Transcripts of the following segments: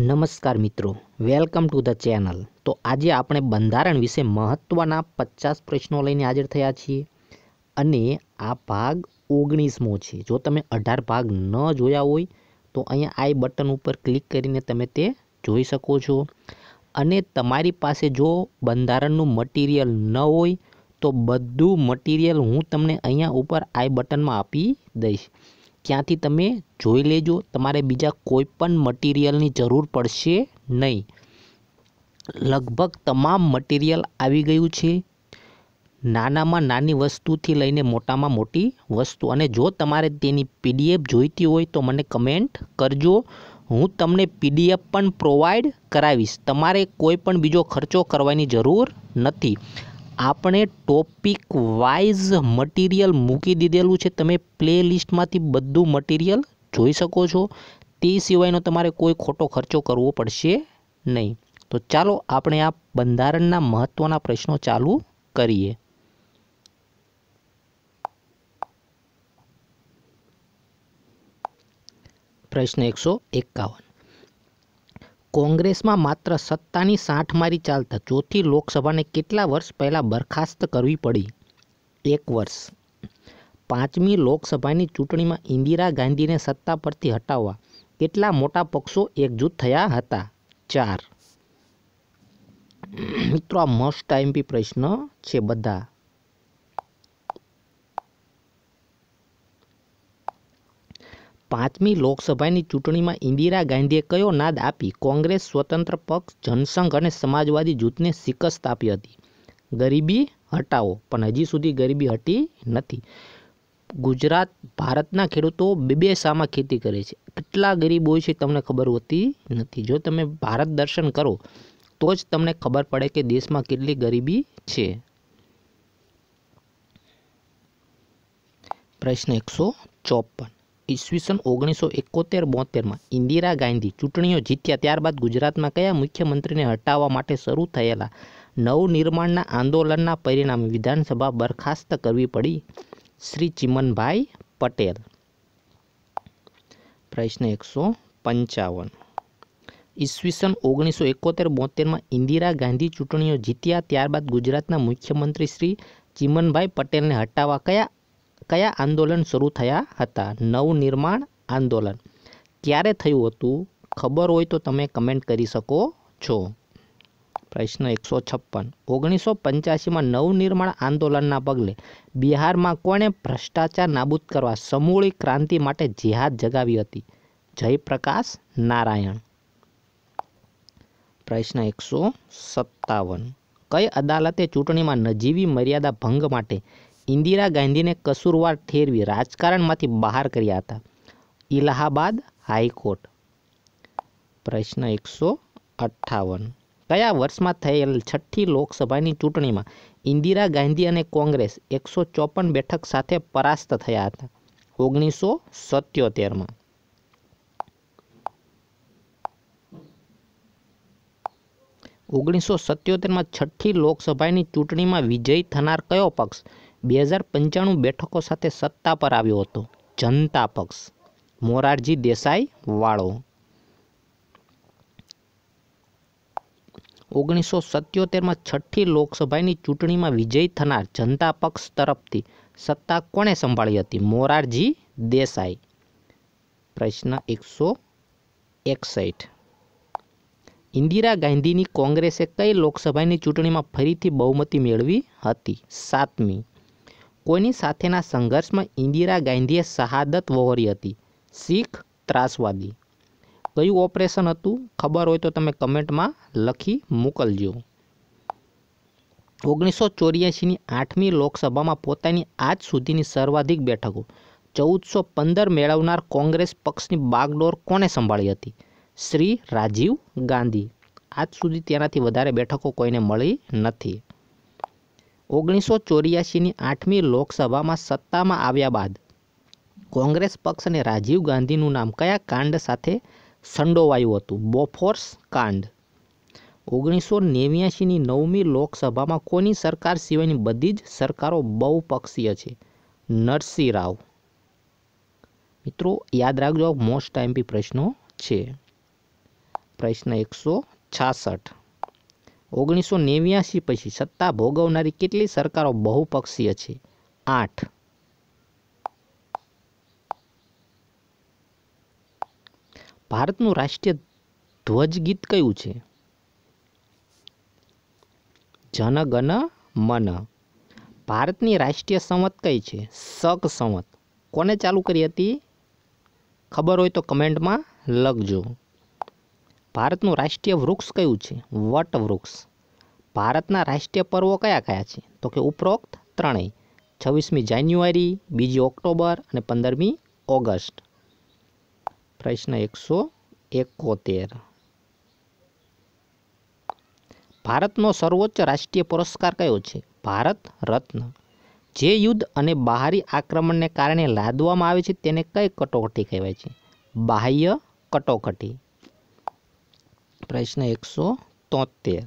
નમસ્કાર મિત્રો welcome to the channel તો આજે આપણે બંધારણ વિશે મહત્ત્વના પચાસ પ્રશ્નો લઈને હાજર થયા છીએ અને આ ભાગ ઓગણીસમો છે જો તમે અઢાર ભાગ ન જોયા હોય તો અહીંયા આઈ બટન ઉપર ક્લિક કરીને તમે તે જોઈ શકો છો અને તમારી પાસે જો બંધારણનું મટીરિયલ ન હોય તો બધું મટીરિયલ હું તમને અહીંયા ઉપર આઈ બટનમાં આપી દઈશ ત્યાંથી તમે જોઈ લેજો તમારે બીજા કોઈ પણ મટીરિયલની જરૂર પડશે નહીં લગભગ તમામ મટીરિયલ આવી ગયું છે નાનામાં નાની વસ્તુથી લઈને મોટામાં મોટી વસ્તુ અને જો તમારે તેની પીડીએફ જોઈતી હોય તો મને કમેન્ટ કરજો હું તમને પીડીએફ પણ પ્રોવાઈડ કરાવીશ તમારે કોઈ પણ બીજો ખર્ચો કરવાની જરૂર નથી આપણે ટોપિક વાઇઝ મટીરિયલ મૂકી દીધેલું છે તમે પ્લે લિસ્ટમાંથી બધું મટીરિયલ જોઈ શકો છો તે સિવાયનો તમારે કોઈ ખોટો ખર્ચો કરવો પડશે નહીં તો ચાલો આપણે આ બંધારણના મહત્ત્વના પ્રશ્નો ચાલુ કરીએ પ્રશ્ન એકસો એકાવન કોંગ્રેસમાં માત્ર સત્તાની સાંઠમારી ચાલતા ચોથી લોકસભાને કેટલા વર્ષ પહેલાં બરખાસ્ત કરવી પડી એક વર્ષ પાંચમી લોકસભાની ચૂંટણીમાં ઇન્દિરા ગાંધીને સત્તા પરથી હટાવવા કેટલા મોટા પક્ષો એકજૂથ થયા હતા ચાર મિત્રો આ મોસ્ટ આઈમ્પી પ્રશ્ન છે બધા પાંચમી લોકસભાની ચૂંટણીમાં ઇન્દિરા ગાંધીએ કયો નાદ આપી કોંગ્રેસ સ્વતંત્ર પક્ષ જનસંઘ અને સમાજવાદી જૂથને શિકસ્ત આપી હતી ગરીબી હટાવો પણ હજી સુધી ગરીબી હટી નથી ગુજરાત ભારતના ખેડૂતો બે બેબેસામાં ખેતી કરે છે કેટલા ગરીબ હોય છે તમને ખબર હોતી નથી જો તમે ભારત દર્શન કરો તો જ તમને ખબર પડે કે દેશમાં કેટલી ગરીબી છે પ્રશ્ન એકસો ચોપન ઈસવીસન ઓગણીસો એકોતેર બોતેરમાં ઇન્દિરા ગાંધી ચૂંટણીઓ જીત્યા ત્યારબાદ ગુજરાતમાં કયા મુખ્યમંત્રીને હટાવવા માટે શરૂ થયેલા નવનિર્માણના આંદોલનના પરિણામે વિધાનસભા બરખાસ્ત કરવી પડી શ્રી ચિમનભાઈ પટેલ પ્રશ્ન એકસો પંચાવન ઈસવીસન ઓગણીસો એકોતેર બોતેરમાં ઇન્દિરા ગાંધી ચૂંટણીઓ જીત્યા ત્યારબાદ ગુજરાતના મુખ્યમંત્રી શ્રી ચિમનભાઈ પટેલને હટાવવા કયા કયા આંદોલન શરૂ થયા હતા નવનિર્માણ આંદોલન ક્યારે થયું હતું ખબર હોય તો તમે કમેન્ટ કરી શકો છો પ્રશ્ન એકસો છપ્પન ઓગણીસો પંચ્યાસીમાં નવનિર્માણ આંદોલનના પગલે બિહારમાં કોણે ભ્રષ્ટાચાર નાબૂદ કરવા સમૂળી ક્રાંતિ માટે જિહાદ જગાવી હતી જયપ્રકાશ નારાયણ પ્રશ્ન એકસો સત્તાવન કઈ અદાલતે ચૂંટણીમાં નજીવી મર્યાદા ભંગ માટે ઇન્દિરા ગાંધીને કસૂરવાર ઠેરવી રાજકારણમાંથી બહાર કર્યા હતા ઇલાહાબાદ હાઈકોર્ટ પ્રશ્ન એકસો અઠ્ઠાવન કયા વર્ષમાં થયેલ છઠ્ઠી લોકસભાની ચૂંટણીમાં ઇન્દિરા ગાંધી અને કોંગ્રેસ એકસો ચોપન બેઠક સાથે પરાસ્ત થયા હતા ઓગણીસો સત્યોતેરમાં ઓગણીસો સત્યોતેરમાં છઠ્ઠી લોકસભાની ચૂંટણીમાં વિજય થનાર કયો પક્ષ બે હજાર પંચાણું બેઠકો સાથે સત્તા પર આવ્યો હતો જનતા પક્ષ મોરારજી દેસાઈ વાળો ઓગણીસો સત્યોતેરમાં છઠ્ઠી લોકસભાની ચૂંટણીમાં વિજય થનાર જનતા પક્ષ તરફથી સત્તા કોણે સંભાળી હતી મોરારજી દેસાઈ પ્રશ્ન એકસો એકસઠ ઇન્દિરા ગાંધીની કોંગ્રેસે કઈ લોકસભાની ચૂંટણીમાં ફરીથી બહુમતી મેળવી હતી સાતમી કોઈની સાથેના સંઘર્ષમાં ઇન્દિરા ગાંધીએ શહાદત વહોરી હતી શીખ ત્રાસવાદી કયું ઓપરેશન હતું ખબર હોય તો તમે કમેન્ટમાં લખી મોકલજો ઓગણીસો ચોર્યાસીની આઠમી લોકસભામાં પોતાની આજ સુધીની સર્વાધિક બેઠકો ચૌદસો પંદર મેળવનાર કોંગ્રેસ પક્ષની બાગડોર કોને સંભાળી હતી શ્રી રાજીવ ગાંધી આજ સુધી તેનાથી વધારે બેઠકો કોઈને મળી નથી ઓગણીસો ચોર્યાસીની આઠમી લોકસભામાં સત્તામાં આવ્યા બાદ કોંગ્રેસ પક્ષ અને રાજીવ ગાંધીનું નામ કયા કાંડ સાથે સંડોવાયું હતું બોફોર્સ કાંડ ઓગણીસો નેવ્યાસીની નવમી લોકસભામાં કોની સરકાર સિવાયની બધી જ સરકારો બહુપક્ષીય છે નરસિંહ રાવ મિત્રો યાદ રાખજો મોસ્ટ ટાઈમપી પ્રશ્નો છે પ્રશ્ન એકસો છાસઠ ઓગણીસો નેવ્યાસી પછી સત્તા ભોગવનારી કેટલી સરકારો બહુપક્ષીય છે આઠ ભારતનું રાષ્ટ્રીય ધ્વજ ગીત કયું છે જનગણ મન ભારતની રાષ્ટ્રીય સંવત કઈ છે શક સંવત કોને ચાલુ કરી હતી ખબર હોય તો કમેન્ટમાં લખજો ભારતનું રાષ્ટ્રીય વૃક્ષ કયું છે વટ વૃક્ષ ભારતના રાષ્ટ્રીય પર્વો કયા કયા છે તો કે ઉપરોક્ત ત્રણેય છવ્વીસમી જાન્યુઆરી બીજી ઓક્ટોબર અને પંદરમી ઓગસ્ટ પ્રશ્ન એકસો એકોતેર ભારતનો સર્વોચ્ચ રાષ્ટ્રીય પુરસ્કાર કયો છે ભારત રત્ન જે યુદ્ધ અને બહારી આક્રમણને કારણે લાદવામાં આવે છે તેને કઈ કટોકટી કહેવાય છે બાહ્ય કટોકટી પ્રશ્ન એકસો તોતેર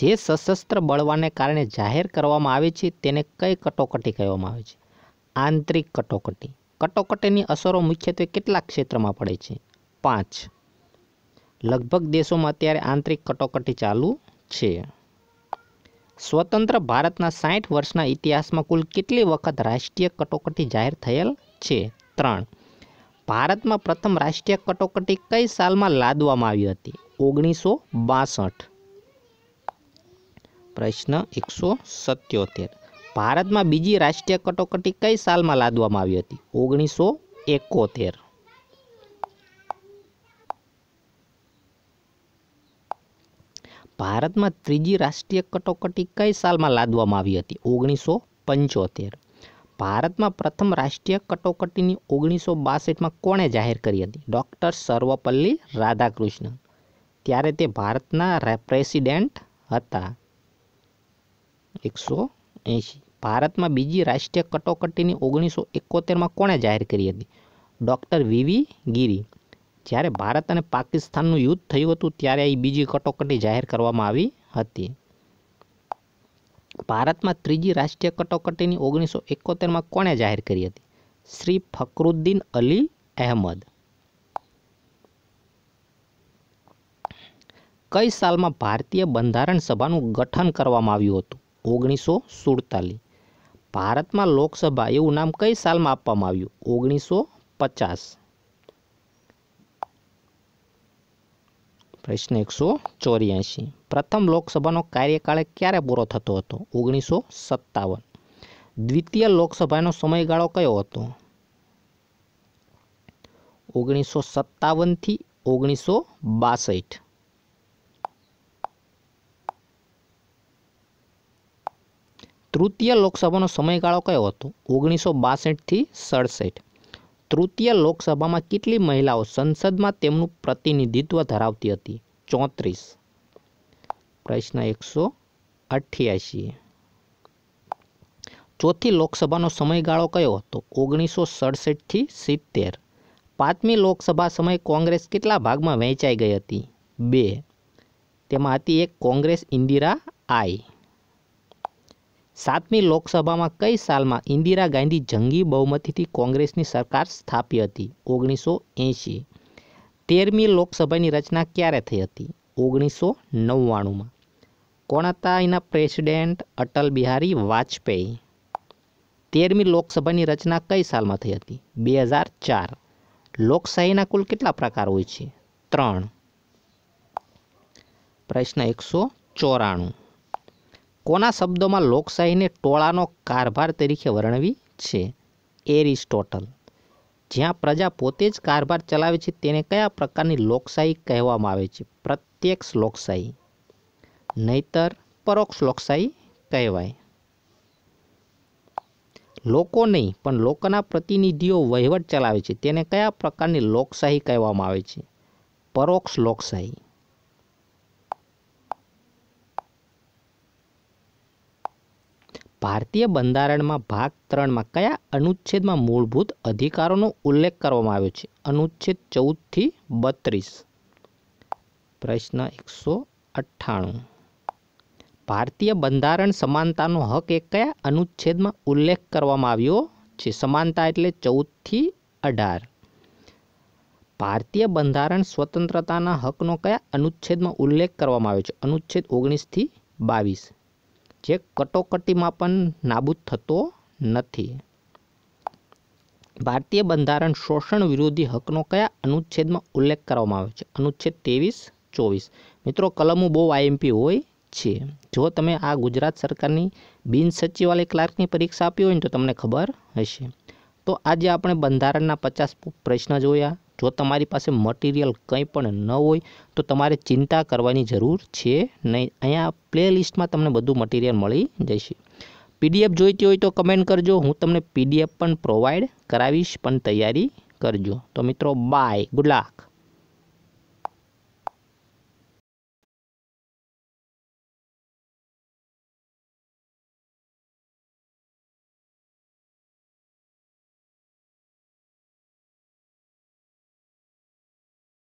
જે સશસ્ત્ર બળવાને કારણે જાહેર કરવામાં આવે છે તેને કઈ કટોકટી કહેવામાં આવે છે આંતરિક કટોકટી કટોકટીની અસરો મુખ્યત્વે કેટલા ક્ષેત્રમાં પડે છે પાંચ લગભગ દેશોમાં અત્યારે આંતરિક કટોકટી ચાલુ છે સ્વતંત્ર ભારતના સાઠ વર્ષના ઇતિહાસમાં કુલ કેટલી વખત રાષ્ટ્રીય કટોકટી જાહેર થયેલ છે ત્રણ ભારતમાં પ્રથમ રાષ્ટ્રીય કટોકટી કઈ સાલમાં લાદવામાં આવી હતી ઓગણીસો બાસઠ પ્રશ્ન એકસો સત્યોતેર ભારતમાં બીજી રાષ્ટ્રીય કટોકટી કઈ સાલમાં લાદવામાં આવી હતી ઓગણીસો એકોતેર ભારતમાં ત્રીજી રાષ્ટ્રીય કટોકટી કઈ સાલમાં લાદવામાં આવી હતી ઓગણીસો પંચોતેર ભારતમાં પ્રથમ રાષ્ટ્રીય કટોકટીની ઓગણીસો બાસઠમાં કોણે જાહેર કરી હતી ડૉક્ટર સર્વપલ્લી રાધાકૃષ્ણન ત્યારે તે ભારતના પ્રેસિડેન્ટ હતા એકસો એંશી ભારતમાં બીજી રાષ્ટ્રીય કટોકટીની ઓગણીસો એકોતેરમાં કોણે જાહેર કરી હતી ડૉક્ટર વીવી ગીરી જ્યારે ભારત અને પાકિસ્તાનનું યુદ્ધ થયું હતું ત્યારે એ બીજી કટોકટી જાહેર કરવામાં આવી હતી ભારતમાં ત્રીજી રાષ્ટ્રીય કટોકટીની ઓગણીસો એકોતેરમાં કોણે જાહેર કરી હતી શ્રી ફકરુદ્દીન અલી અહેમદ કઈ સાલમાં ભારતીય બંધારણ સભાનું ગઠન કરવામાં આવ્યું હતું ઓગણીસો સુડતાલીસ ભારતમાં લોકસભા એવું નામ કઈ સાલમાં આપવામાં આવ્યું ઓગણીસો પચાસ પ્રશ્ન એકસો ચોર્યાસી પ્રથમ લોકસભાનો કાર્યકાળ ક્યારે પૂરો થતો હતો ઓગણીસો સત્તાવન દ્વિતીય લોકસભાનો સમયગાળો કયો હતો ઓગણીસો સત્તાવનથી ઓગણીસો બાસઠ તૃતીય લોકસભાનો સમયગાળો કયો હતો ઓગણીસો બાસઠથી સડસઠ તૃતીય લોકસભામાં કેટલી મહિલાઓ સંસદમાં તેમનું પ્રતિનિધિત્વ ધરાવતી હતી ચોત્રીસ પ્રશ્ન એકસો અઠ્યાસી ચોથી લોકસભાનો સમયગાળો કયો હતો ઓગણીસો સડસઠથી સિત્તેર પાંચમી લોકસભા સમયે કોંગ્રેસ કેટલા ભાગમાં વહેંચાઈ ગઈ હતી બે તેમાં હતી એક કોંગ્રેસ ઇન્દિરા આઈ સાતમી લોકસભામાં કઈ સાલમાં ઇન્દિરા ગાંધી જંગી બહુમતીથી કોંગ્રેસની સરકાર સ્થાપી હતી ઓગણીસો એંશી તેરમી લોકસભાની રચના ક્યારે થઈ હતી ઓગણીસો નવ્વાણુંમાં કોણ હતા એના પ્રેસિડેન્ટ અટલ બિહારી વાજપેયી તેરમી લોકસભાની રચના કઈ સાલમાં થઈ હતી બે હજાર ચાર લોકશાહીના કુલ કેટલા પ્રકાર હોય છે ત્રણ પ્રશ્ન એકસો ચોરાણું કોના શબ્દોમાં લોકશાહીને ટોળાનો કારભાર તરીકે વર્ણવી છે એરિસ્ટોટલ જ્યાં પ્રજા પોતે જ કારભાર ચલાવે છે તેને કયા પ્રકારની લોકશાહી કહેવામાં આવે છે પ્રત્યક્ષ લોકશાહી નહીતર પરોક્ષ લોકશાહી કહેવાય લોકો નહીં પણ લોકોના પ્રતિનિધિઓ વહીવટ ચલાવે છે તેને કયા પ્રકારની લોકશાહી કહેવામાં આવે છે પરોક્ષ લોકશાહી ભારતીય બંધારણમાં ભાગ ત્રણમાં કયા અનુચ્છેદમાં મૂળભૂત અધિકારોનો ઉલ્લેખ કરવામાં આવ્યો છે અનુચ્છેદ ચૌદથી બત્રીસ પ્રશ્ન એકસો અઠ્ઠાણું ભારતીય બંધારણ સમાનતાનો હક એ કયા અનુચ્છેદમાં ઉલ્લેખ કરવામાં આવ્યો છે સમાનતા એટલે ચૌદથી અઢાર ભારતીય બંધારણ સ્વતંત્રતાના હકનો કયા અનુચ્છેદમાં ઉલ્લેખ કરવામાં આવ્યો છે અનુચ્છેદ ઓગણીસથી બાવીસ જે કટોકટીમાં પણ નાબૂદ થતો નથી ભારતીય બંધારણ શોષણ વિરોધી હકનો કયા અનુચ્છેદમાં ઉલ્લેખ કરવામાં આવ્યો છે અનુચ્છેદ ત્રેવીસ ચોવીસ મિત્રો કલમો બહુ આઈએમપી હોય છે જો તમે આ ગુજરાત સરકારની બિનસચિવાલય સચિવાલય ક્લાર્કની પરીક્ષા આપી હોય ને તો તમને ખબર હશે તો આજે આપણે બંધારણના પચાસ પ્રશ્ન જોયા જો તમારી પાસે મટીરિયલ કંઈ પણ ન હોય તો તમારે ચિંતા કરવાની જરૂર છે નહીં અહીંયા પ્લેલિસ્ટમાં તમને બધું મટીરિયલ મળી જશે પીડીએફ જોઈતી હોય તો કમેન્ટ કરજો હું તમને પીડીએફ પણ પ્રોવાઈડ કરાવીશ પણ તૈયારી કરજો તો મિત્રો બાય ગુડ લક